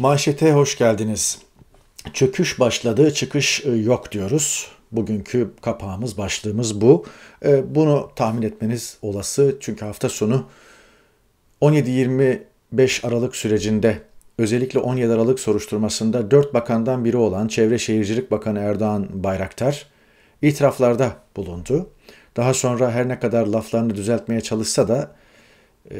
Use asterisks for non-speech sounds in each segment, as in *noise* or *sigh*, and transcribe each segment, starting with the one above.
Manşete hoş geldiniz. Çöküş başladı, çıkış e, yok diyoruz. Bugünkü kapağımız, başlığımız bu. E, bunu tahmin etmeniz olası çünkü hafta sonu 17-25 Aralık sürecinde özellikle 17 Aralık soruşturmasında 4 bakandan biri olan Çevre Şehircilik Bakanı Erdoğan Bayraktar itiraflarda bulundu. Daha sonra her ne kadar laflarını düzeltmeye çalışsa da e,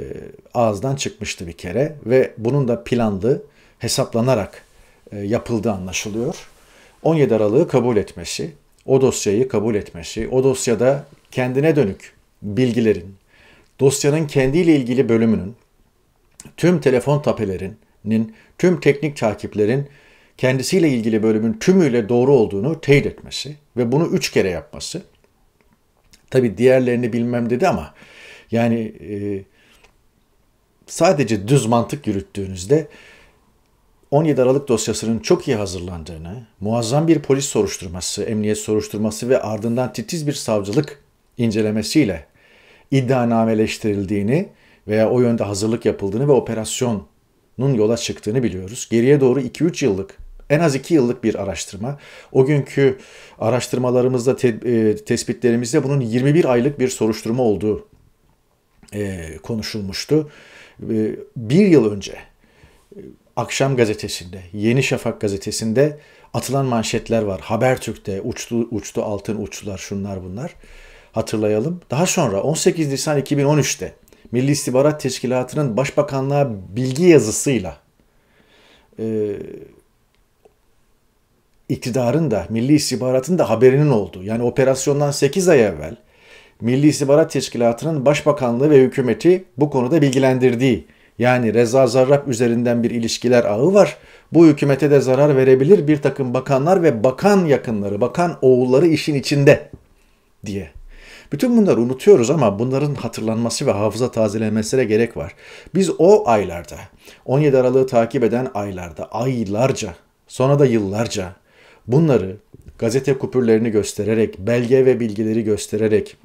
ağızdan çıkmıştı bir kere ve bunun da planlı hesaplanarak e, yapıldığı anlaşılıyor. 17 Aralık'ı kabul etmesi, o dosyayı kabul etmesi, o dosyada kendine dönük bilgilerin, dosyanın kendiyle ilgili bölümünün, tüm telefon tapelerinin, tüm teknik takiplerin kendisiyle ilgili bölümün tümüyle doğru olduğunu teyit etmesi ve bunu üç kere yapması. Tabi diğerlerini bilmem dedi ama yani e, sadece düz mantık yürüttüğünüzde 17 Aralık dosyasının çok iyi hazırlandığını, muazzam bir polis soruşturması, emniyet soruşturması ve ardından titiz bir savcılık incelemesiyle iddianameleştirildiğini veya o yönde hazırlık yapıldığını ve operasyonun yola çıktığını biliyoruz. Geriye doğru 2-3 yıllık, en az 2 yıllık bir araştırma. O günkü araştırmalarımızda, te- e, tespitlerimizde bunun 21 aylık bir soruşturma olduğu e, konuşulmuştu. E, bir yıl önce Akşam gazetesinde, Yeni Şafak gazetesinde atılan manşetler var. Habertürk'te uçtu, uçtu altın uçtular şunlar bunlar. Hatırlayalım. Daha sonra 18 Nisan 2013'te Milli İstihbarat Teşkilatı'nın Başbakanlığa bilgi yazısıyla e, iktidarın da Milli İstihbarat'ın da haberinin oldu. Yani operasyondan 8 ay evvel Milli İstihbarat Teşkilatı'nın Başbakanlığı ve hükümeti bu konuda bilgilendirdiği yani Reza Zarrab üzerinden bir ilişkiler ağı var. Bu hükümete de zarar verebilir bir takım bakanlar ve bakan yakınları, bakan oğulları işin içinde diye. Bütün bunları unutuyoruz ama bunların hatırlanması ve hafıza tazelenmesine gerek var. Biz o aylarda, 17 Aralık'ı takip eden aylarda, aylarca, sonra da yıllarca bunları gazete kupürlerini göstererek, belge ve bilgileri göstererek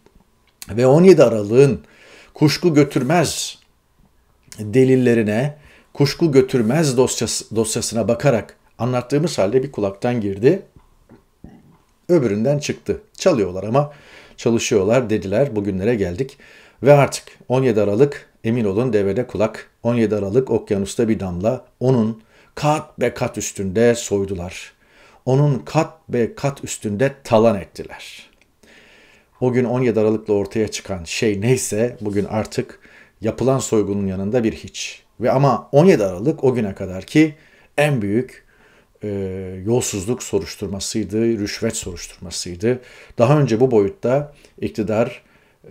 ve 17 Aralık'ın kuşku götürmez delillerine kuşku götürmez dosyası, dosyasına bakarak anlattığımız halde bir kulaktan girdi, öbüründen çıktı. Çalıyorlar ama çalışıyorlar dediler. Bugünlere geldik ve artık 17 Aralık emin olun devede kulak, 17 Aralık okyanusta bir damla onun kat be kat üstünde soydular. Onun kat be kat üstünde talan ettiler. O gün 17 Aralık'la ortaya çıkan şey neyse bugün artık yapılan soygunun yanında bir hiç. Ve ama 17 Aralık o güne kadar ki en büyük e, yolsuzluk soruşturmasıydı, rüşvet soruşturmasıydı. Daha önce bu boyutta iktidar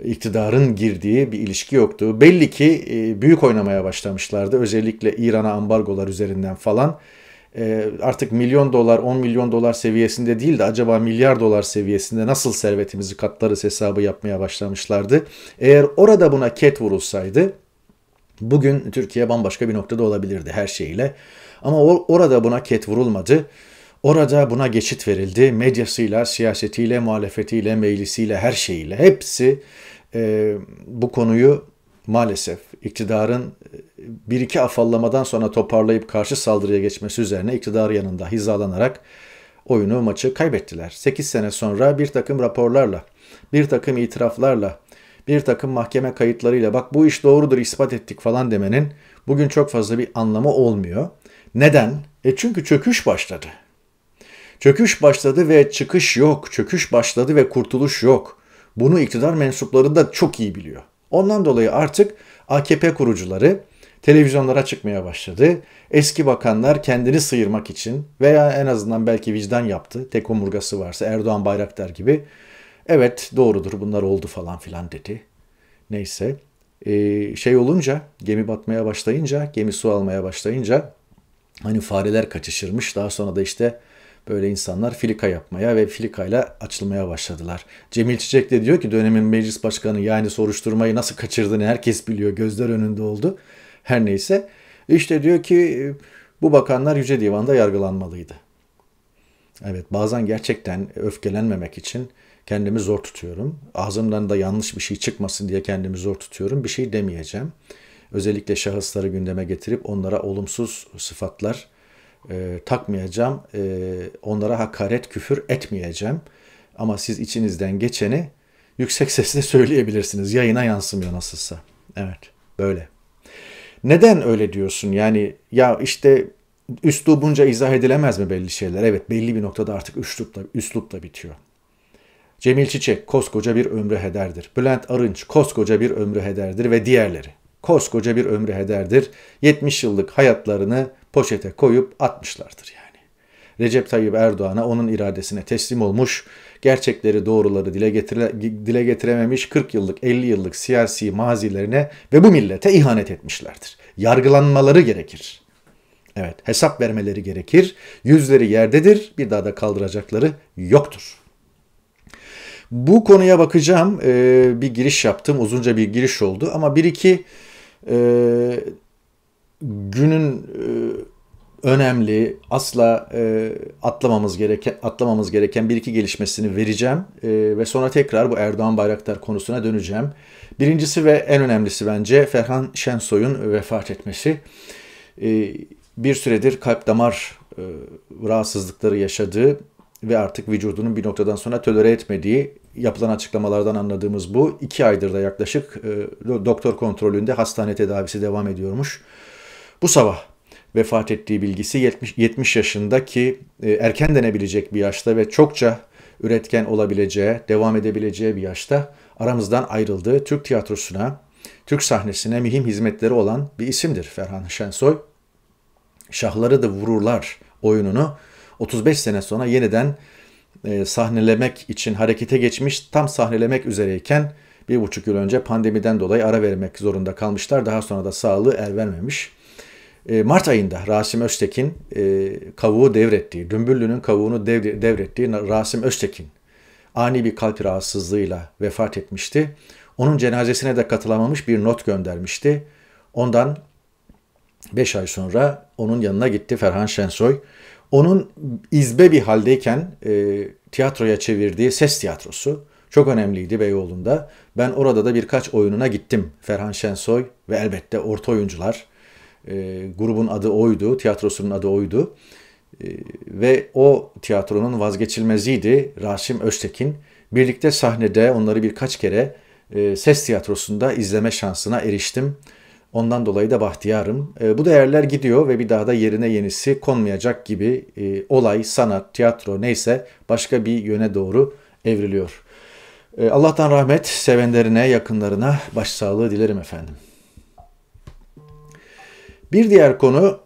iktidarın girdiği bir ilişki yoktu. Belli ki e, büyük oynamaya başlamışlardı. Özellikle İran'a ambargolar üzerinden falan ee, artık milyon dolar, 10 milyon dolar seviyesinde değil de acaba milyar dolar seviyesinde nasıl servetimizi katlarız hesabı yapmaya başlamışlardı. Eğer orada buna ket vurulsaydı bugün Türkiye bambaşka bir noktada olabilirdi her şeyle. Ama orada buna ket vurulmadı. Orada buna geçit verildi. Medyasıyla, siyasetiyle, muhalefetiyle, meclisiyle, her şeyiyle. Hepsi e, bu konuyu maalesef iktidarın bir iki afallamadan sonra toparlayıp karşı saldırıya geçmesi üzerine iktidar yanında hizalanarak oyunu maçı kaybettiler. 8 sene sonra bir takım raporlarla, bir takım itiraflarla, bir takım mahkeme kayıtlarıyla bak bu iş doğrudur ispat ettik falan demenin bugün çok fazla bir anlamı olmuyor. Neden? E çünkü çöküş başladı. Çöküş başladı ve çıkış yok. Çöküş başladı ve kurtuluş yok. Bunu iktidar mensupları da çok iyi biliyor. Ondan dolayı artık AKP kurucuları televizyonlara çıkmaya başladı. Eski bakanlar kendini sıyırmak için veya en azından belki vicdan yaptı. Tek omurgası varsa Erdoğan Bayraktar gibi. Evet doğrudur bunlar oldu falan filan dedi. Neyse ee, şey olunca gemi batmaya başlayınca gemi su almaya başlayınca hani fareler kaçışırmış daha sonra da işte böyle insanlar filika yapmaya ve filikayla açılmaya başladılar. Cemil Çiçek de diyor ki dönemin meclis başkanı yani soruşturmayı nasıl kaçırdığını herkes biliyor gözler önünde oldu. Her neyse. İşte diyor ki e, bu bakanlar Yüce Divan'da yargılanmalıydı. Evet bazen gerçekten öfkelenmemek için kendimi zor tutuyorum. Ağzımdan da yanlış bir şey çıkmasın diye kendimi zor tutuyorum. Bir şey demeyeceğim. Özellikle şahısları gündeme getirip onlara olumsuz sıfatlar e, takmayacağım. E, onlara hakaret, küfür etmeyeceğim. Ama siz içinizden geçeni yüksek sesle söyleyebilirsiniz. Yayına yansımıyor nasılsa. Evet, böyle. Neden öyle diyorsun? Yani ya işte üslubunca izah edilemez mi belli şeyler? Evet belli bir noktada artık üslupla, üslupla bitiyor. Cemil Çiçek koskoca bir ömrü hederdir. Bülent Arınç koskoca bir ömrü hederdir ve diğerleri koskoca bir ömrü hederdir. 70 yıllık hayatlarını poşete koyup atmışlardır yani. Recep Tayyip Erdoğan'a onun iradesine teslim olmuş gerçekleri doğruları dile, getire, dile getirememiş 40 yıllık 50 yıllık siyasi mazilerine ve bu millete ihanet etmişlerdir. Yargılanmaları gerekir. Evet hesap vermeleri gerekir. Yüzleri yerdedir bir daha da kaldıracakları yoktur. Bu konuya bakacağım. Ee, bir giriş yaptım. Uzunca bir giriş oldu ama bir iki e, günün e, önemli, asla e, atlamamız gereken atlamamız gereken bir iki gelişmesini vereceğim e, ve sonra tekrar bu Erdoğan Bayraktar konusuna döneceğim. Birincisi ve en önemlisi bence Ferhan Şensoy'un vefat etmesi. E, bir süredir kalp damar e, rahatsızlıkları yaşadığı ve artık vücudunun bir noktadan sonra tölere etmediği yapılan açıklamalardan anladığımız bu. iki aydır da yaklaşık e, doktor kontrolünde hastane tedavisi devam ediyormuş. Bu sabah vefat ettiği bilgisi 70, 70 yaşındaki e, erken denebilecek bir yaşta ve çokça üretken olabileceği, devam edebileceği bir yaşta aramızdan ayrıldı. Türk tiyatrosuna, Türk sahnesine mühim hizmetleri olan bir isimdir Ferhan Şensoy. Şahları da vururlar oyununu 35 sene sonra yeniden e, sahnelemek için harekete geçmiş, tam sahnelemek üzereyken bir buçuk yıl önce pandemiden dolayı ara vermek zorunda kalmışlar. Daha sonra da sağlığı el vermemiş. E, Mart ayında Rasim Öztekin e, kavuğu devrettiği, Dümbüllü'nün kavuğunu devrettiği Rasim Öztekin ani bir kalp rahatsızlığıyla vefat etmişti. Onun cenazesine de katılamamış bir not göndermişti. Ondan 5 ay sonra onun yanına gitti Ferhan Şensoy. Onun izbe bir haldeyken e, tiyatroya çevirdiği ses tiyatrosu çok önemliydi Beyoğlu'nda. Ben orada da birkaç oyununa gittim. Ferhan Şensoy ve elbette orta oyuncular e, grubun adı oydu, tiyatrosunun adı oydu. E, ve o tiyatronun vazgeçilmeziydi Rasim Öztekin. Birlikte sahnede onları birkaç kere e, ses tiyatrosunda izleme şansına eriştim. Ondan dolayı da bahtiyarım. E, bu değerler gidiyor ve bir daha da yerine yenisi konmayacak gibi e, olay, sanat, tiyatro neyse başka bir yöne doğru evriliyor. E, Allah'tan rahmet sevenlerine, yakınlarına başsağlığı dilerim efendim. Bir diğer konu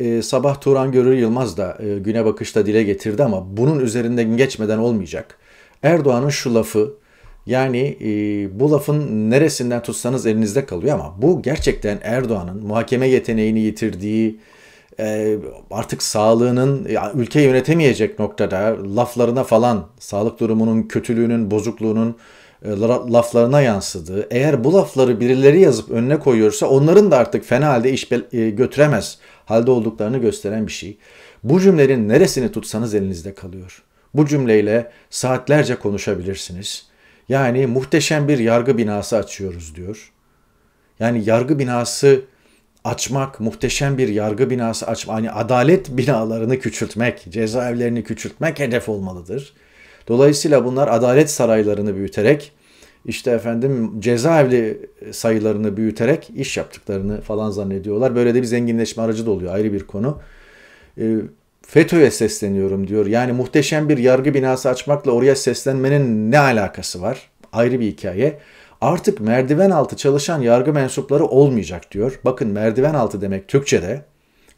e, sabah Turan Görür Yılmaz da e, güne bakışta dile getirdi ama bunun üzerinden geçmeden olmayacak. Erdoğan'ın şu lafı yani e, bu lafın neresinden tutsanız elinizde kalıyor ama bu gerçekten Erdoğan'ın muhakeme yeteneğini yitirdiği, e, artık sağlığının ya, ülke yönetemeyecek noktada laflarına falan sağlık durumunun kötülüğünün bozukluğunun e, laflarına yansıdığı, eğer bu lafları birileri yazıp önüne koyuyorsa onların da artık fena halde iş e, götüremez halde olduklarını gösteren bir şey. Bu cümlenin neresini tutsanız elinizde kalıyor. Bu cümleyle saatlerce konuşabilirsiniz. Yani muhteşem bir yargı binası açıyoruz diyor. Yani yargı binası açmak, muhteşem bir yargı binası açmak, hani adalet binalarını küçültmek, cezaevlerini küçültmek hedef olmalıdır. Dolayısıyla bunlar adalet saraylarını büyüterek işte efendim cezaevli sayılarını büyüterek iş yaptıklarını falan zannediyorlar. Böyle de bir zenginleşme aracı da oluyor ayrı bir konu. E, FETÖ'ye sesleniyorum diyor. Yani muhteşem bir yargı binası açmakla oraya seslenmenin ne alakası var? Ayrı bir hikaye. Artık merdiven altı çalışan yargı mensupları olmayacak diyor. Bakın merdiven altı demek Türkçe'de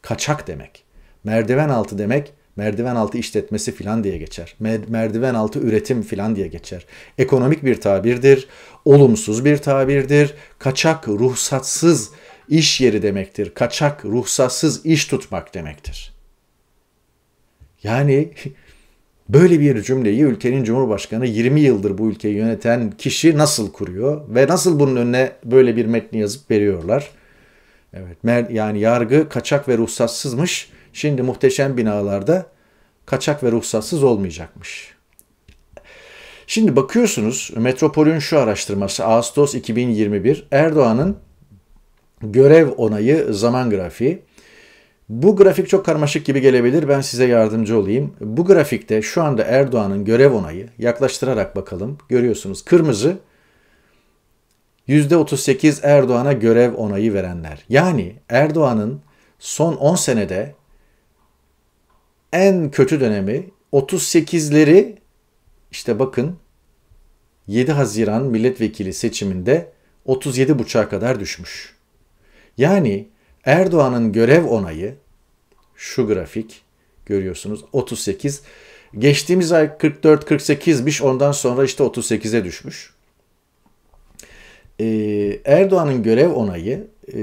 kaçak demek. Merdiven altı demek Merdiven altı işletmesi filan diye geçer. Merdiven altı üretim filan diye geçer. Ekonomik bir tabirdir, olumsuz bir tabirdir, kaçak ruhsatsız iş yeri demektir. Kaçak ruhsatsız iş tutmak demektir. Yani *laughs* böyle bir cümleyi ülkenin Cumhurbaşkanı 20 yıldır bu ülkeyi yöneten kişi nasıl kuruyor ve nasıl bunun önüne böyle bir metni yazıp veriyorlar? Evet, yani yargı kaçak ve ruhsatsızmış Şimdi muhteşem binalarda kaçak ve ruhsatsız olmayacakmış. Şimdi bakıyorsunuz Metropol'ün şu araştırması Ağustos 2021 Erdoğan'ın görev onayı zaman grafiği. Bu grafik çok karmaşık gibi gelebilir. Ben size yardımcı olayım. Bu grafikte şu anda Erdoğan'ın görev onayı yaklaştırarak bakalım. Görüyorsunuz kırmızı %38 Erdoğan'a görev onayı verenler. Yani Erdoğan'ın son 10 senede en kötü dönemi 38'leri işte bakın 7 Haziran milletvekili seçiminde 37,5'a kadar düşmüş. Yani Erdoğan'ın görev onayı şu grafik görüyorsunuz 38. Geçtiğimiz ay 44 48 miş ondan sonra işte 38'e düşmüş. Ee, Erdoğan'ın görev onayı e,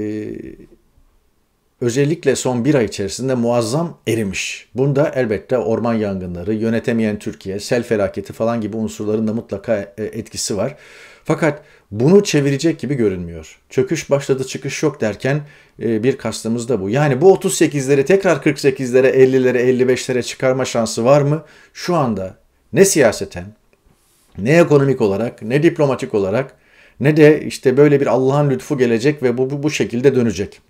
özellikle son bir ay içerisinde muazzam erimiş. Bunda elbette orman yangınları, yönetemeyen Türkiye, sel felaketi falan gibi unsurların da mutlaka e, etkisi var. Fakat bunu çevirecek gibi görünmüyor. Çöküş başladı çıkış yok derken e, bir kastımız da bu. Yani bu 38'leri tekrar 48'lere, 50'lere, 55'lere çıkarma şansı var mı? Şu anda ne siyaseten, ne ekonomik olarak, ne diplomatik olarak ne de işte böyle bir Allah'ın lütfu gelecek ve bu, bu, bu şekilde dönecek.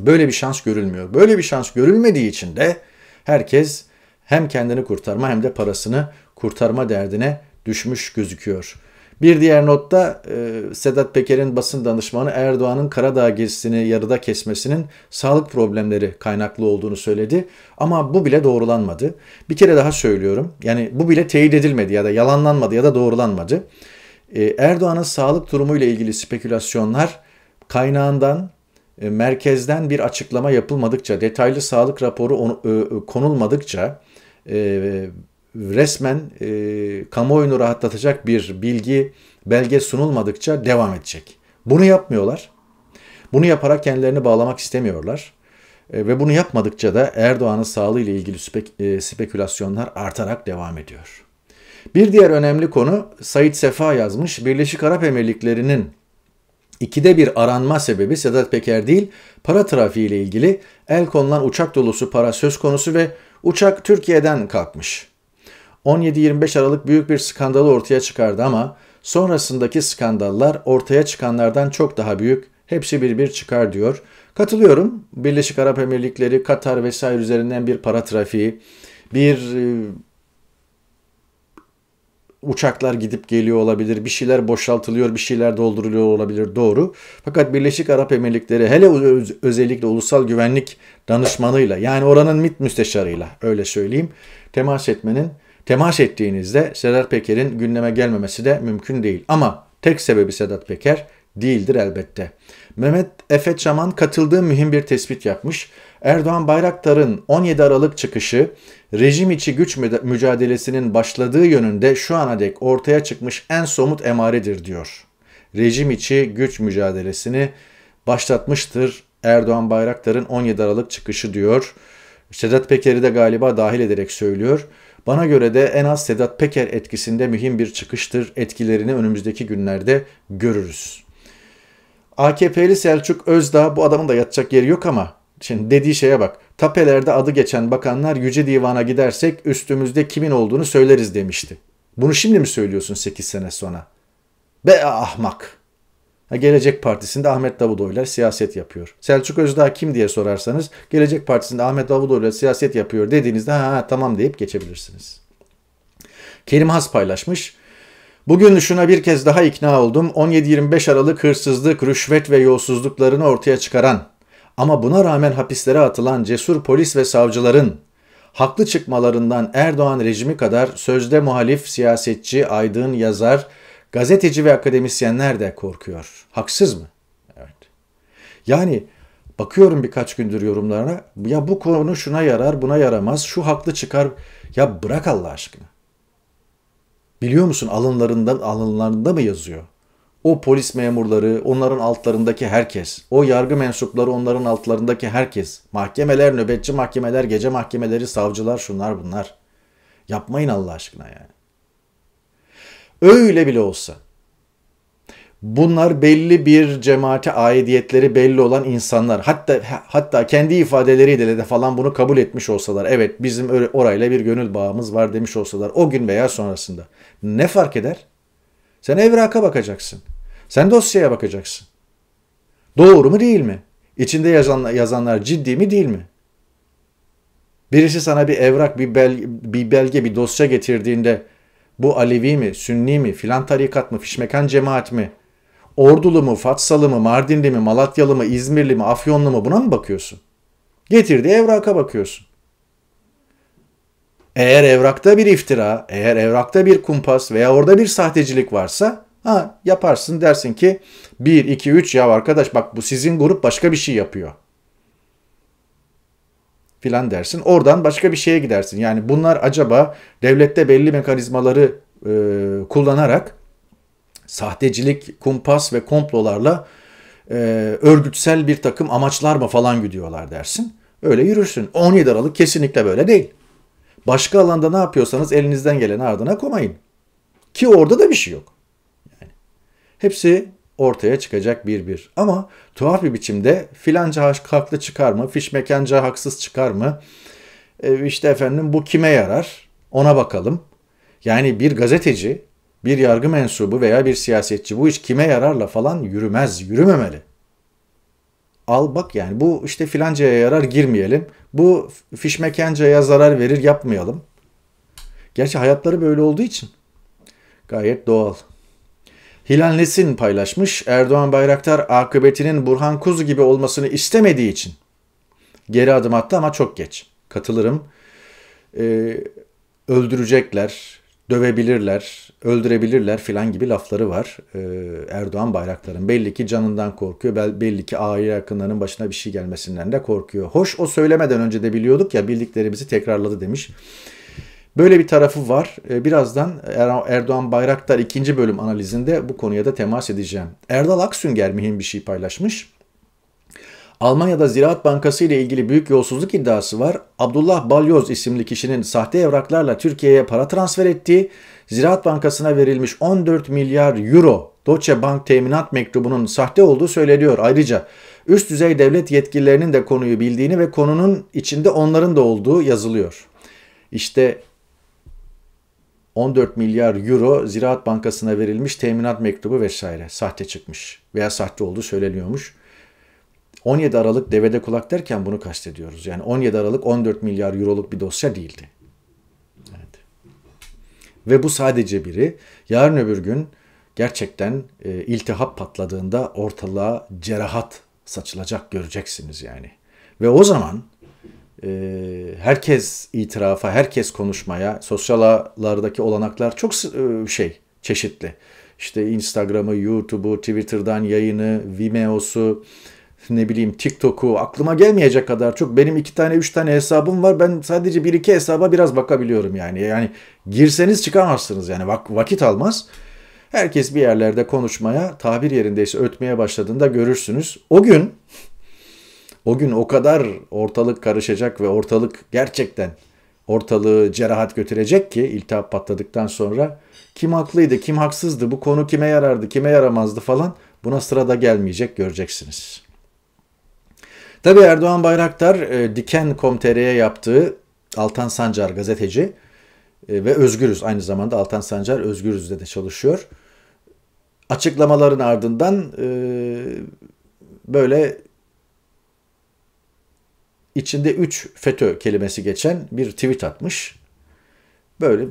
Böyle bir şans görülmüyor. Böyle bir şans görülmediği için de herkes hem kendini kurtarma hem de parasını kurtarma derdine düşmüş gözüküyor. Bir diğer notta e, Sedat Peker'in basın danışmanı Erdoğan'ın Karadağ gezisini yarıda kesmesinin sağlık problemleri kaynaklı olduğunu söyledi. Ama bu bile doğrulanmadı. Bir kere daha söylüyorum. Yani bu bile teyit edilmedi ya da yalanlanmadı ya da doğrulanmadı. E, Erdoğan'ın sağlık durumuyla ilgili spekülasyonlar kaynağından e, merkezden bir açıklama yapılmadıkça, detaylı sağlık raporu e, e, konulmadıkça resmen kamuoyunu rahatlatacak bir bilgi, belge sunulmadıkça devam edecek. Bunu yapmıyorlar. Bunu yaparak kendilerini bağlamak istemiyorlar. ve bunu yapmadıkça da Erdoğan'ın sağlığı ile ilgili spekülasyonlar artarak devam ediyor. Bir diğer önemli konu Sayit Sefa yazmış. Birleşik Arap Emirlikleri'nin İkide bir aranma sebebi Sedat Peker değil, para trafiği ile ilgili el konulan uçak dolusu para söz konusu ve uçak Türkiye'den kalkmış. 17-25 Aralık büyük bir skandalı ortaya çıkardı ama sonrasındaki skandallar ortaya çıkanlardan çok daha büyük, hepsi bir bir çıkar diyor. Katılıyorum. Birleşik Arap Emirlikleri, Katar vesaire üzerinden bir para trafiği, bir e, uçaklar gidip geliyor olabilir, bir şeyler boşaltılıyor, bir şeyler dolduruluyor olabilir doğru. Fakat Birleşik Arap Emirlikleri hele özellikle ulusal güvenlik danışmanıyla yani oranın mit müsteşarıyla öyle söyleyeyim temas etmenin temas ettiğinizde Sedat Peker'in gündeme gelmemesi de mümkün değil. Ama tek sebebi Sedat Peker değildir elbette. Mehmet Efe Çaman katıldığı mühim bir tespit yapmış. Erdoğan Bayraktar'ın 17 Aralık çıkışı rejim içi güç mücadelesinin başladığı yönünde şu ana dek ortaya çıkmış en somut emaredir diyor. Rejim içi güç mücadelesini başlatmıştır Erdoğan Bayraktar'ın 17 Aralık çıkışı diyor. Sedat Peker'i de galiba dahil ederek söylüyor. Bana göre de en az Sedat Peker etkisinde mühim bir çıkıştır. Etkilerini önümüzdeki günlerde görürüz. AKP'li Selçuk Özdağ bu adamın da yatacak yeri yok ama Şimdi dediği şeye bak. Tapelerde adı geçen bakanlar Yüce Divan'a gidersek üstümüzde kimin olduğunu söyleriz demişti. Bunu şimdi mi söylüyorsun 8 sene sonra? Be ahmak. Ha, Gelecek Partisi'nde Ahmet Davutoğlu siyaset yapıyor. Selçuk Özdağ kim diye sorarsanız Gelecek Partisi'nde Ahmet Davutoğlu siyaset yapıyor dediğinizde ha, ha tamam deyip geçebilirsiniz. Kerim Has paylaşmış. Bugün şuna bir kez daha ikna oldum. 17-25 Aralık hırsızlık, rüşvet ve yolsuzluklarını ortaya çıkaran ama buna rağmen hapislere atılan cesur polis ve savcıların haklı çıkmalarından Erdoğan rejimi kadar sözde muhalif siyasetçi, aydın, yazar, gazeteci ve akademisyenler de korkuyor. Haksız mı? Evet. Yani bakıyorum birkaç gündür yorumlarına ya bu konu şuna yarar buna yaramaz şu haklı çıkar ya bırak Allah aşkına. Biliyor musun alınlarından alınlarında mı yazıyor? o polis memurları, onların altlarındaki herkes, o yargı mensupları onların altlarındaki herkes, mahkemeler, nöbetçi mahkemeler, gece mahkemeleri, savcılar şunlar bunlar. Yapmayın Allah aşkına yani. Öyle bile olsa. Bunlar belli bir cemaate aidiyetleri belli olan insanlar. Hatta hatta kendi ifadeleriyle de falan bunu kabul etmiş olsalar. Evet bizim orayla bir gönül bağımız var demiş olsalar. O gün veya sonrasında. Ne fark eder? Sen evraka bakacaksın. Sen dosyaya bakacaksın. Doğru mu değil mi? İçinde yazan yazanlar ciddi mi değil mi? Birisi sana bir evrak, bir belge, bir, belge, bir dosya getirdiğinde bu Alevi mi, Sünni mi, filan tarikat mı, fişmekan cemaat mi, Ordulu mu, Fatsalı mı, Mardinli mi, Malatyalı mı, İzmirli mi, Afyonlu mu buna mı bakıyorsun? Getirdiği evraka bakıyorsun. Eğer evrakta bir iftira, eğer evrakta bir kumpas veya orada bir sahtecilik varsa Ha yaparsın dersin ki 1, 2, 3 ya arkadaş bak bu sizin grup başka bir şey yapıyor. Filan dersin. Oradan başka bir şeye gidersin. Yani bunlar acaba devlette belli mekanizmaları e, kullanarak sahtecilik, kumpas ve komplolarla e, örgütsel bir takım amaçlar mı falan gidiyorlar dersin. Öyle yürürsün. 17 Aralık kesinlikle böyle değil. Başka alanda ne yapıyorsanız elinizden gelen ardına koymayın. Ki orada da bir şey yok. Hepsi ortaya çıkacak bir bir. Ama tuhaf bir biçimde filanca haklı çıkar mı, fişmekanca haksız çıkar mı? E, işte efendim bu kime yarar? Ona bakalım. Yani bir gazeteci, bir yargı mensubu veya bir siyasetçi bu iş kime yararla falan yürümez, yürümemeli. Al bak yani bu işte filancaya yarar girmeyelim. Bu fişmekencaya zarar verir yapmayalım. Gerçi hayatları böyle olduğu için gayet doğal. Hilal Nesin paylaşmış. Erdoğan Bayraktar akıbetinin Burhan Kuzu gibi olmasını istemediği için geri adım attı ama çok geç. Katılırım. Ee, öldürecekler, dövebilirler, öldürebilirler filan gibi lafları var ee, Erdoğan Bayraktar'ın. Belli ki canından korkuyor, belli ki aile yakınlarının başına bir şey gelmesinden de korkuyor. Hoş o söylemeden önce de biliyorduk ya bildiklerimizi tekrarladı demiş. Böyle bir tarafı var. Ee, birazdan Erdoğan Bayraktar ikinci bölüm analizinde bu konuya da temas edeceğim. Erdal Aksünger mühim bir şey paylaşmış. Almanya'da Ziraat Bankası ile ilgili büyük yolsuzluk iddiası var. Abdullah Balyoz isimli kişinin sahte evraklarla Türkiye'ye para transfer ettiği, Ziraat Bankası'na verilmiş 14 milyar euro Deutsche Bank teminat mektubunun sahte olduğu söyleniyor. Ayrıca üst düzey devlet yetkililerinin de konuyu bildiğini ve konunun içinde onların da olduğu yazılıyor. İşte 14 milyar euro Ziraat Bankası'na verilmiş teminat mektubu vesaire sahte çıkmış veya sahte olduğu söyleniyormuş. 17 Aralık devede kulak derken bunu kastediyoruz. Yani 17 Aralık 14 milyar euroluk bir dosya değildi. Evet. Ve bu sadece biri. Yarın öbür gün gerçekten e, iltihap patladığında ortalığa cerahat saçılacak göreceksiniz yani. Ve o zaman ee, herkes itirafa, herkes konuşmaya, sosyal ağlardaki olanaklar çok e, şey, çeşitli. İşte Instagram'ı, YouTube'u, Twitter'dan yayını, Vimeo'su, ne bileyim TikTok'u aklıma gelmeyecek kadar çok. Benim iki tane üç tane hesabım var. Ben sadece bir iki hesaba biraz bakabiliyorum yani. Yani girseniz çıkamazsınız yani vak- vakit almaz. Herkes bir yerlerde konuşmaya, tabir yerindeyse ötmeye başladığında görürsünüz. O gün o gün o kadar ortalık karışacak ve ortalık gerçekten ortalığı cerahat götürecek ki iltihap patladıktan sonra kim haklıydı, kim haksızdı, bu konu kime yarardı, kime yaramazdı falan buna sırada gelmeyecek göreceksiniz. Tabi Erdoğan Bayraktar e, Diken.com.tr'ye yaptığı Altan Sancar gazeteci e, ve Özgürüz aynı zamanda Altan Sancar Özgürüz'de de çalışıyor. Açıklamaların ardından e, böyle içinde 3 FETÖ kelimesi geçen bir tweet atmış. Böyle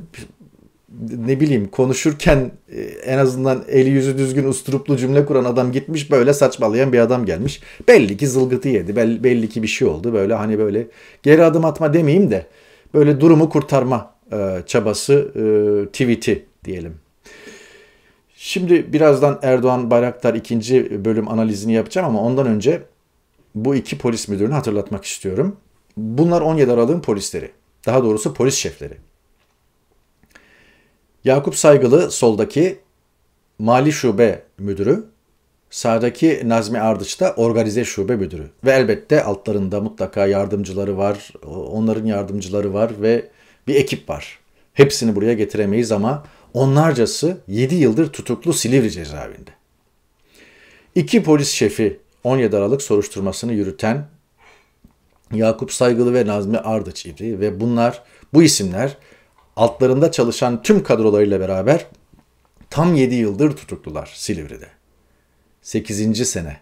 ne bileyim konuşurken e, en azından eli yüzü düzgün usturuplu cümle kuran adam gitmiş böyle saçmalayan bir adam gelmiş. Belli ki zılgıtı yedi belli, belli ki bir şey oldu böyle hani böyle geri adım atma demeyeyim de böyle durumu kurtarma e, çabası e, tweet'i diyelim. Şimdi birazdan Erdoğan Bayraktar ikinci bölüm analizini yapacağım ama ondan önce bu iki polis müdürünü hatırlatmak istiyorum. Bunlar 17 Aralık'ın polisleri. Daha doğrusu polis şefleri. Yakup Saygılı soldaki Mali Şube Müdürü, sağdaki Nazmi Ardıç da Organize Şube Müdürü. Ve elbette altlarında mutlaka yardımcıları var, onların yardımcıları var ve bir ekip var. Hepsini buraya getiremeyiz ama onlarcası 7 yıldır tutuklu Silivri cezaevinde. İki polis şefi 17 Aralık soruşturmasını yürüten Yakup Saygılı ve Nazmi Ardıç idi ve bunlar bu isimler altlarında çalışan tüm kadrolarıyla beraber tam 7 yıldır tutuklular Silivri'de. 8. sene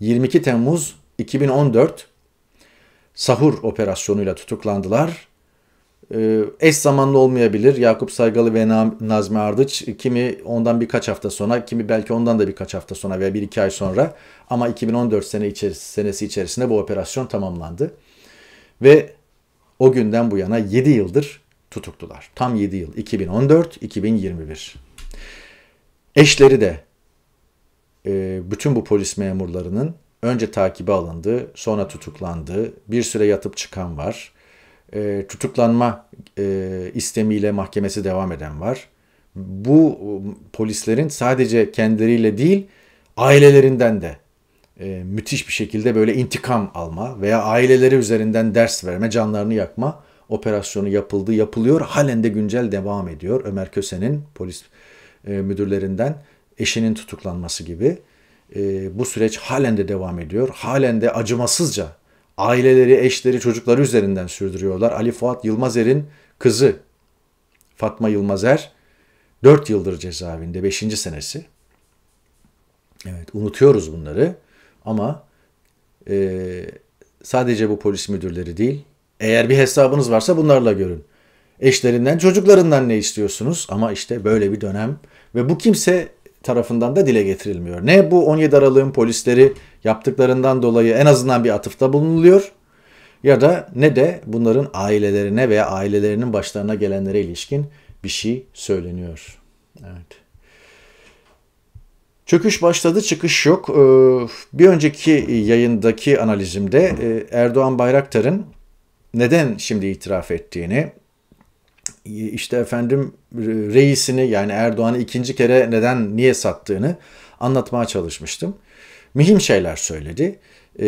22 Temmuz 2014 sahur operasyonuyla tutuklandılar ee, eş zamanlı olmayabilir. Yakup Saygalı ve Nazmi Ardıç kimi ondan birkaç hafta sonra, kimi belki ondan da birkaç hafta sonra veya bir iki ay sonra ama 2014 sene içeris senesi içerisinde bu operasyon tamamlandı. Ve o günden bu yana 7 yıldır tutuklular. Tam 7 yıl. 2014-2021. Eşleri de e, bütün bu polis memurlarının önce takibe alındı, sonra tutuklandı. Bir süre yatıp çıkan var e, tutuklanma e, istemiyle mahkemesi devam eden var. Bu um, polislerin sadece kendileriyle değil ailelerinden de e, müthiş bir şekilde böyle intikam alma veya aileleri üzerinden ders verme, canlarını yakma operasyonu yapıldı, yapılıyor. Halen de güncel devam ediyor. Ömer Köse'nin polis e, müdürlerinden eşinin tutuklanması gibi. E, bu süreç halen de devam ediyor. Halen de acımasızca aileleri, eşleri, çocukları üzerinden sürdürüyorlar. Ali Fuat Yılmazer'in kızı Fatma Yılmazer 4 yıldır cezaevinde 5. senesi. Evet unutuyoruz bunları ama e, sadece bu polis müdürleri değil eğer bir hesabınız varsa bunlarla görün. Eşlerinden çocuklarından ne istiyorsunuz ama işte böyle bir dönem ve bu kimse tarafından da dile getirilmiyor. Ne bu 17 Aralık'ın polisleri yaptıklarından dolayı en azından bir atıfta bulunuluyor ya da ne de bunların ailelerine veya ailelerinin başlarına gelenlere ilişkin bir şey söyleniyor. Evet. Çöküş başladı, çıkış yok. Ee, bir önceki yayındaki analizimde e, Erdoğan Bayraktar'ın neden şimdi itiraf ettiğini, işte efendim reisini yani Erdoğan'ı ikinci kere neden niye sattığını anlatmaya çalışmıştım. Mühim şeyler söyledi. Ee,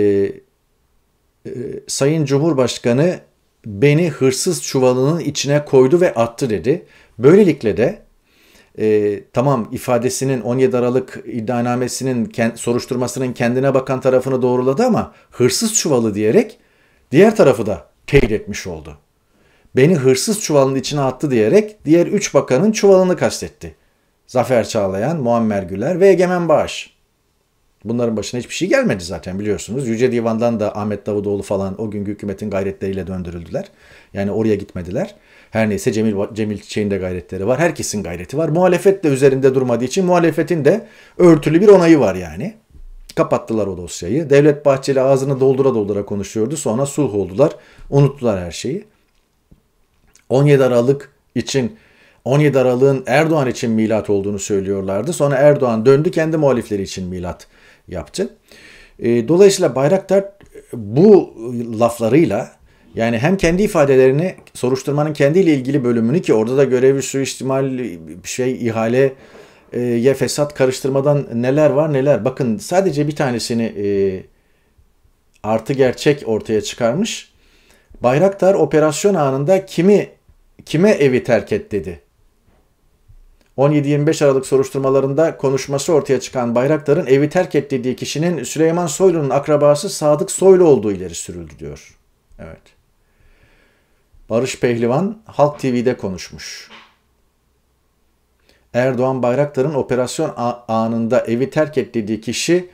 e, Sayın Cumhurbaşkanı beni hırsız çuvalının içine koydu ve attı dedi. Böylelikle de e, tamam ifadesinin 17 Aralık iddianamesinin kend, soruşturmasının kendine bakan tarafını doğruladı ama hırsız çuvalı diyerek diğer tarafı da teyit etmiş oldu beni hırsız çuvalının içine attı diyerek diğer üç bakanın çuvalını kastetti. Zafer Çağlayan, Muammer Güler ve Egemen Bağış. Bunların başına hiçbir şey gelmedi zaten biliyorsunuz. Yüce Divan'dan da Ahmet Davutoğlu falan o gün hükümetin gayretleriyle döndürüldüler. Yani oraya gitmediler. Her neyse Cemil, Cemil Çiçek'in de gayretleri var. Herkesin gayreti var. Muhalefet de üzerinde durmadığı için muhalefetin de örtülü bir onayı var yani. Kapattılar o dosyayı. Devlet Bahçeli ağzını doldura doldura konuşuyordu. Sonra sulh oldular. Unuttular her şeyi. 17 Aralık için 17 Aralık'ın Erdoğan için milat olduğunu söylüyorlardı. Sonra Erdoğan döndü kendi muhalifleri için milat yaptı. Ee, dolayısıyla Bayraktar e, bu laflarıyla yani hem kendi ifadelerini soruşturmanın kendiyle ilgili bölümünü ki orada da görevli suistimal şey ihale ya fesat karıştırmadan neler var neler. Bakın sadece bir tanesini e, artı gerçek ortaya çıkarmış. Bayraktar operasyon anında kimi kime evi terk et dedi. 17-25 Aralık soruşturmalarında konuşması ortaya çıkan Bayraktar'ın evi terk et dediği kişinin Süleyman Soylu'nun akrabası Sadık Soylu olduğu ileri sürüldü diyor. Evet. Barış Pehlivan Halk TV'de konuşmuş. Erdoğan Bayraktar'ın operasyon anında evi terk et dediği kişi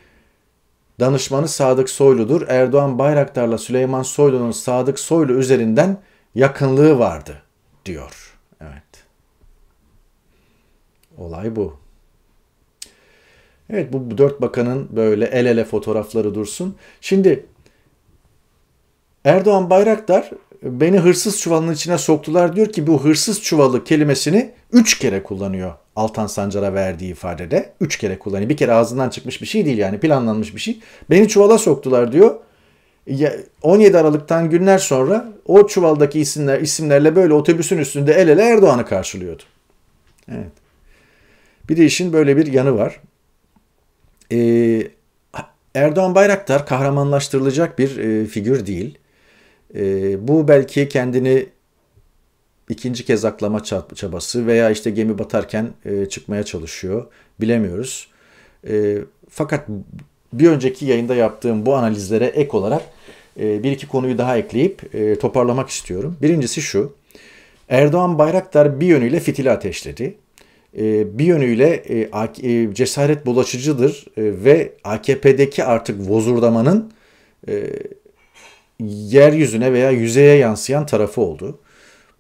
danışmanı Sadık Soylu'dur. Erdoğan Bayraktar'la Süleyman Soylu'nun Sadık Soylu üzerinden yakınlığı vardı.'' diyor. Evet. Olay bu. Evet bu dört bakanın böyle el ele fotoğrafları dursun. Şimdi Erdoğan Bayraktar beni hırsız çuvalının içine soktular diyor ki bu hırsız çuvalı kelimesini üç kere kullanıyor Altan Sancar'a verdiği ifadede. Üç kere kullanıyor. Bir kere ağzından çıkmış bir şey değil yani planlanmış bir şey. Beni çuvala soktular diyor. 17 Aralık'tan günler sonra o çuvaldaki isimler isimlerle böyle otobüsün üstünde el ele Erdoğan'ı karşılıyordu. Evet. Bir de işin böyle bir yanı var. Ee, Erdoğan Bayraktar kahramanlaştırılacak bir e, figür değil. E, bu belki kendini ikinci kez aklama çabası veya işte gemi batarken e, çıkmaya çalışıyor. Bilemiyoruz. E, fakat bir önceki yayında yaptığım bu analizlere ek olarak ee, bir iki konuyu daha ekleyip e, toparlamak istiyorum. Birincisi şu. Erdoğan Bayraktar bir yönüyle fitili ateşledi. Ee, bir yönüyle e, e, cesaret bulaşıcıdır ve AKP'deki artık vozurdamanın yeryüzüne veya yüzeye yansıyan tarafı oldu.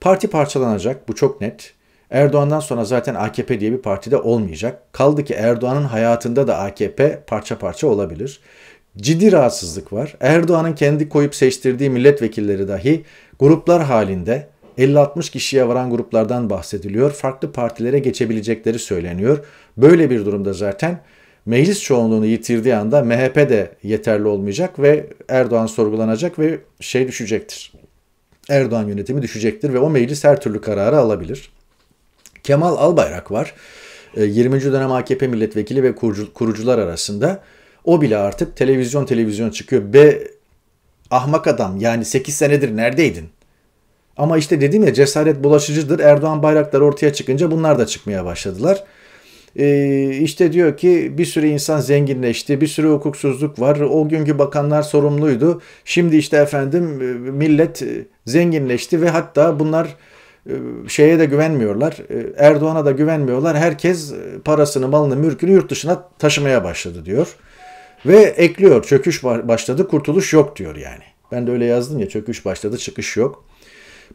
Parti parçalanacak bu çok net. Erdoğan'dan sonra zaten AKP diye bir partide olmayacak. Kaldı ki Erdoğan'ın hayatında da AKP parça parça olabilir ciddi rahatsızlık var. Erdoğan'ın kendi koyup seçtirdiği milletvekilleri dahi gruplar halinde 50-60 kişiye varan gruplardan bahsediliyor. Farklı partilere geçebilecekleri söyleniyor. Böyle bir durumda zaten meclis çoğunluğunu yitirdiği anda MHP de yeterli olmayacak ve Erdoğan sorgulanacak ve şey düşecektir. Erdoğan yönetimi düşecektir ve o meclis her türlü kararı alabilir. Kemal Albayrak var. 20. Ee, dönem AKP milletvekili ve kurucular arasında o bile artık televizyon televizyon çıkıyor. Be ahmak adam yani 8 senedir neredeydin? Ama işte dedim ya cesaret bulaşıcıdır. Erdoğan bayrakları ortaya çıkınca bunlar da çıkmaya başladılar. Ee, işte diyor ki bir sürü insan zenginleşti, bir sürü hukuksuzluk var. O günkü bakanlar sorumluydu. Şimdi işte efendim e, millet e, zenginleşti ve hatta bunlar e, şeye de güvenmiyorlar. Erdoğan'a da güvenmiyorlar. Herkes parasını, malını, mülkünü yurt dışına taşımaya başladı diyor. Ve ekliyor çöküş başladı kurtuluş yok diyor yani. Ben de öyle yazdım ya çöküş başladı çıkış yok.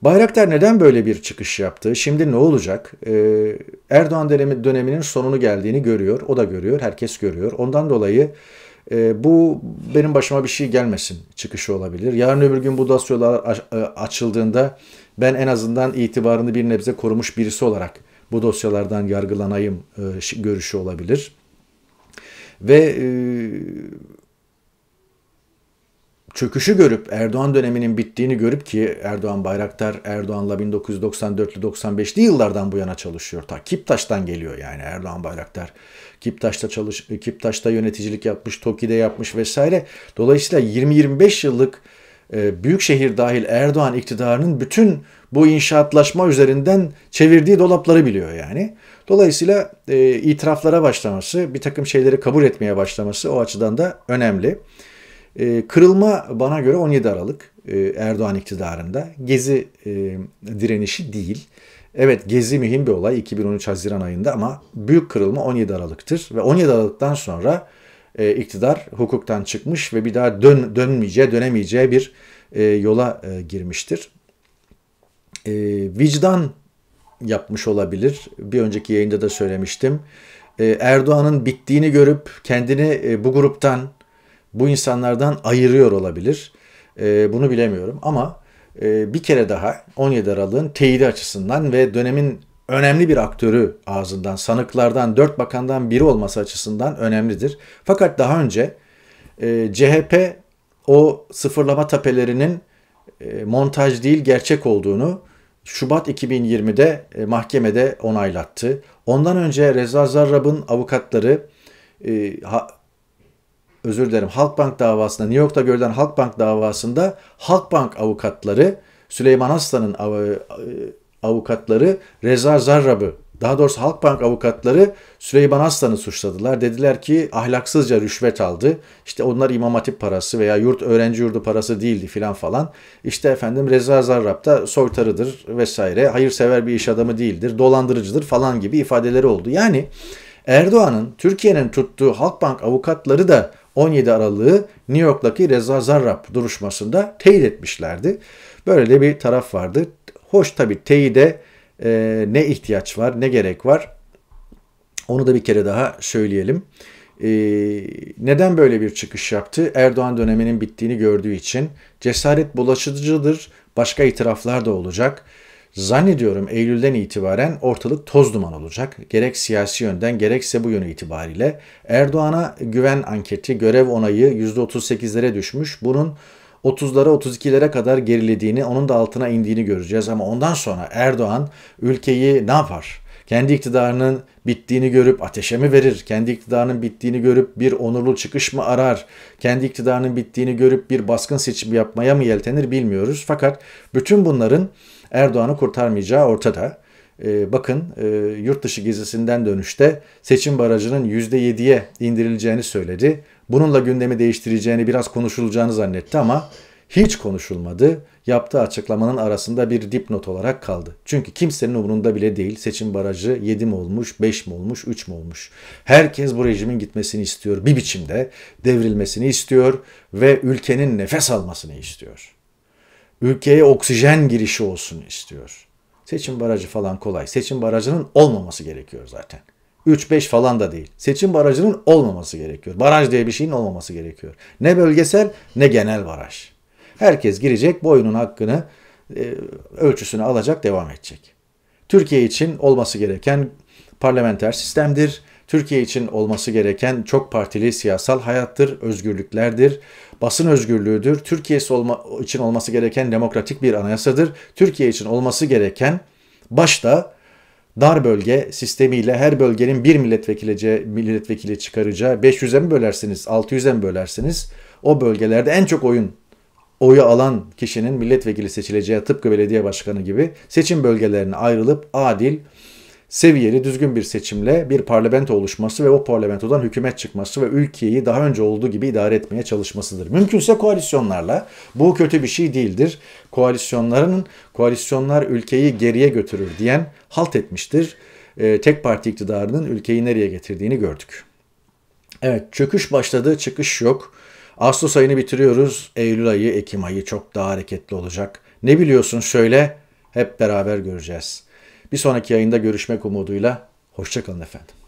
Bayraktar neden böyle bir çıkış yaptı? Şimdi ne olacak? Ee, Erdoğan dönemi, döneminin sonunu geldiğini görüyor. O da görüyor. Herkes görüyor. Ondan dolayı e, bu benim başıma bir şey gelmesin çıkışı olabilir. Yarın öbür gün bu dosyalar e, açıldığında ben en azından itibarını bir nebze korumuş birisi olarak bu dosyalardan yargılanayım e, görüşü olabilir ve e, çöküşü görüp Erdoğan döneminin bittiğini görüp ki Erdoğan Bayraktar Erdoğan'la 1994'lü 95'li yıllardan bu yana çalışıyor. Ta Kiptaş'tan geliyor yani Erdoğan Bayraktar. Kiptaş'ta çalış e, Kiptaş'ta yöneticilik yapmış, Toki'de yapmış vesaire. Dolayısıyla 20-25 yıllık e, büyük şehir dahil Erdoğan iktidarının bütün bu inşaatlaşma üzerinden çevirdiği dolapları biliyor yani. Dolayısıyla e, itiraflara başlaması, bir takım şeyleri kabul etmeye başlaması o açıdan da önemli. E, kırılma bana göre 17 Aralık e, Erdoğan iktidarında. Gezi e, direnişi değil. Evet Gezi mühim bir olay 2013 Haziran ayında ama büyük kırılma 17 Aralık'tır. Ve 17 Aralık'tan sonra e, iktidar hukuktan çıkmış ve bir daha dön, dönmeyeceği, dönemeyeceği bir e, yola e, girmiştir e, vicdan yapmış olabilir. Bir önceki yayında da söylemiştim. E, Erdoğan'ın bittiğini görüp kendini e, bu gruptan, bu insanlardan ayırıyor olabilir. E, bunu bilemiyorum ama e, bir kere daha 17 Aralık'ın teyidi açısından ve dönemin önemli bir aktörü ağzından, sanıklardan, dört bakandan biri olması açısından önemlidir. Fakat daha önce e, CHP o sıfırlama tapelerinin e, montaj değil gerçek olduğunu Şubat 2020'de e, mahkemede onaylattı. Ondan önce Reza Zarrab'ın avukatları e, ha, özür dilerim Halkbank davasında New York'ta görülen Halkbank davasında Halkbank avukatları Süleyman Aslan'ın av, e, avukatları Reza Zarrab'ı daha doğrusu Halkbank avukatları Süleyman Aslan'ı suçladılar. Dediler ki ahlaksızca rüşvet aldı. İşte onlar imam hatip parası veya yurt öğrenci yurdu parası değildi filan falan. İşte efendim Reza Zarrab da soytarıdır vesaire. Hayırsever bir iş adamı değildir, dolandırıcıdır falan gibi ifadeleri oldu. Yani Erdoğan'ın Türkiye'nin tuttuğu Halkbank avukatları da 17 Aralık'ı New York'taki Reza Zarrab duruşmasında teyit etmişlerdi. Böyle de bir taraf vardı. Hoş tabii teyide e, ne ihtiyaç var, ne gerek var? Onu da bir kere daha söyleyelim. E, neden böyle bir çıkış yaptı? Erdoğan döneminin bittiğini gördüğü için cesaret bulaşıcıdır, başka itiraflar da olacak. Zannediyorum Eylül'den itibaren ortalık toz duman olacak. Gerek siyasi yönden gerekse bu yönü itibariyle. Erdoğan'a güven anketi görev onayı %38'lere düşmüş. Bunun 30'lara 32'lere kadar gerilediğini, onun da altına indiğini göreceğiz. Ama ondan sonra Erdoğan ülkeyi ne yapar? Kendi iktidarının bittiğini görüp ateşe mi verir? Kendi iktidarının bittiğini görüp bir onurlu çıkış mı arar? Kendi iktidarının bittiğini görüp bir baskın seçim yapmaya mı yeltenir bilmiyoruz. Fakat bütün bunların Erdoğan'ı kurtarmayacağı ortada. Ee, bakın e, yurt dışı gezisinden dönüşte seçim barajının %7'ye indirileceğini söyledi bununla gündemi değiştireceğini biraz konuşulacağını zannetti ama hiç konuşulmadı. Yaptığı açıklamanın arasında bir dipnot olarak kaldı. Çünkü kimsenin umurunda bile değil. Seçim barajı 7 mi olmuş, 5 mi olmuş, 3 mü olmuş? Herkes bu rejimin gitmesini istiyor bir biçimde. Devrilmesini istiyor ve ülkenin nefes almasını istiyor. Ülkeye oksijen girişi olsun istiyor. Seçim barajı falan kolay. Seçim barajının olmaması gerekiyor zaten. 3-5 falan da değil. Seçim barajının olmaması gerekiyor. Baraj diye bir şeyin olmaması gerekiyor. Ne bölgesel ne genel baraj. Herkes girecek, boyunun hakkını, e, ölçüsünü alacak, devam edecek. Türkiye için olması gereken parlamenter sistemdir. Türkiye için olması gereken çok partili siyasal hayattır, özgürlüklerdir, basın özgürlüğüdür. Türkiye için olması gereken demokratik bir anayasadır. Türkiye için olması gereken başta dar bölge sistemiyle her bölgenin bir milletvekili, milletvekili çıkaracağı 500'e mi bölersiniz, 600'e mi bölersiniz? O bölgelerde en çok oyun oyu alan kişinin milletvekili seçileceği tıpkı belediye başkanı gibi seçim bölgelerine ayrılıp adil seviyeli düzgün bir seçimle bir parlamento oluşması ve o parlamentodan hükümet çıkması ve ülkeyi daha önce olduğu gibi idare etmeye çalışmasıdır. Mümkünse koalisyonlarla bu kötü bir şey değildir. Koalisyonların koalisyonlar ülkeyi geriye götürür diyen halt etmiştir. Ee, tek parti iktidarının ülkeyi nereye getirdiğini gördük. Evet çöküş başladı çıkış yok. Ağustos ayını bitiriyoruz. Eylül ayı, Ekim ayı çok daha hareketli olacak. Ne biliyorsun söyle hep beraber göreceğiz. Bir sonraki yayında görüşmek umuduyla. Hoşçakalın efendim.